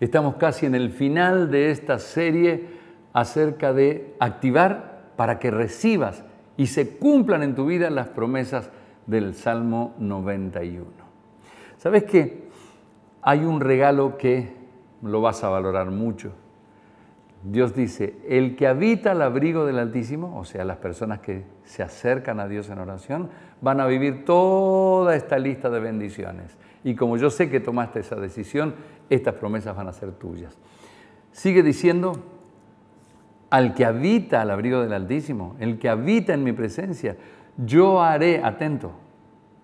Estamos casi en el final de esta serie acerca de activar para que recibas y se cumplan en tu vida las promesas del Salmo 91. ¿Sabes qué? Hay un regalo que lo vas a valorar mucho Dios dice, el que habita al abrigo del Altísimo, o sea, las personas que se acercan a Dios en oración, van a vivir toda esta lista de bendiciones. Y como yo sé que tomaste esa decisión, estas promesas van a ser tuyas. Sigue diciendo, al que habita al abrigo del Altísimo, el que habita en mi presencia, yo haré, atento,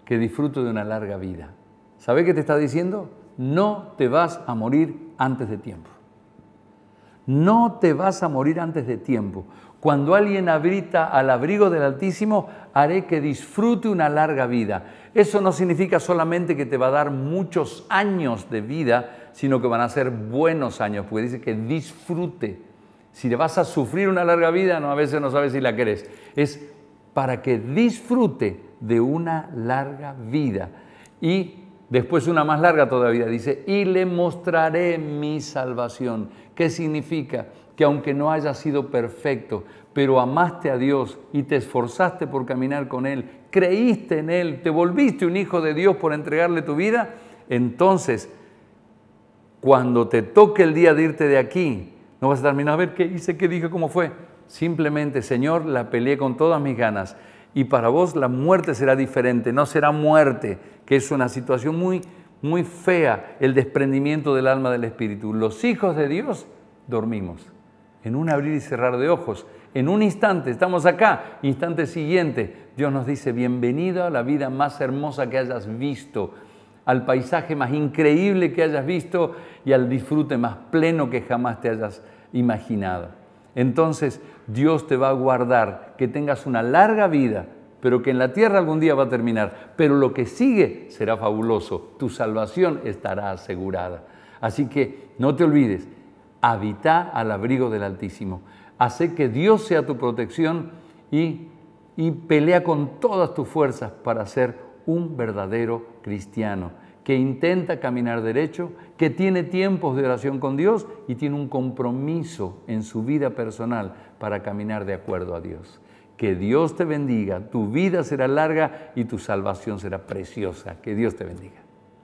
que disfruto de una larga vida. ¿Sabe qué te está diciendo? No te vas a morir antes de tiempo. No te vas a morir antes de tiempo. Cuando alguien abrita al abrigo del Altísimo, haré que disfrute una larga vida. Eso no significa solamente que te va a dar muchos años de vida, sino que van a ser buenos años, porque dice que disfrute. Si le vas a sufrir una larga vida, no, a veces no sabes si la querés. Es para que disfrute de una larga vida. Y Después una más larga todavía dice, y le mostraré mi salvación. ¿Qué significa? Que aunque no haya sido perfecto, pero amaste a Dios y te esforzaste por caminar con Él, creíste en Él, te volviste un hijo de Dios por entregarle tu vida, entonces, cuando te toque el día de irte de aquí, no vas a terminar a ver qué hice, qué dije, cómo fue. Simplemente, Señor, la peleé con todas mis ganas y para vos la muerte será diferente, no será muerte, que es una situación muy, muy fea, el desprendimiento del alma del espíritu. Los hijos de Dios dormimos en un abrir y cerrar de ojos. En un instante, estamos acá, instante siguiente, Dios nos dice, bienvenido a la vida más hermosa que hayas visto, al paisaje más increíble que hayas visto y al disfrute más pleno que jamás te hayas imaginado. Entonces Dios te va a guardar, que tengas una larga vida, pero que en la tierra algún día va a terminar. Pero lo que sigue será fabuloso, tu salvación estará asegurada. Así que no te olvides, habita al abrigo del Altísimo, hace que Dios sea tu protección y, y pelea con todas tus fuerzas para ser un verdadero cristiano que intenta caminar derecho, que tiene tiempos de oración con Dios y tiene un compromiso en su vida personal para caminar de acuerdo a Dios. Que Dios te bendiga, tu vida será larga y tu salvación será preciosa. Que Dios te bendiga.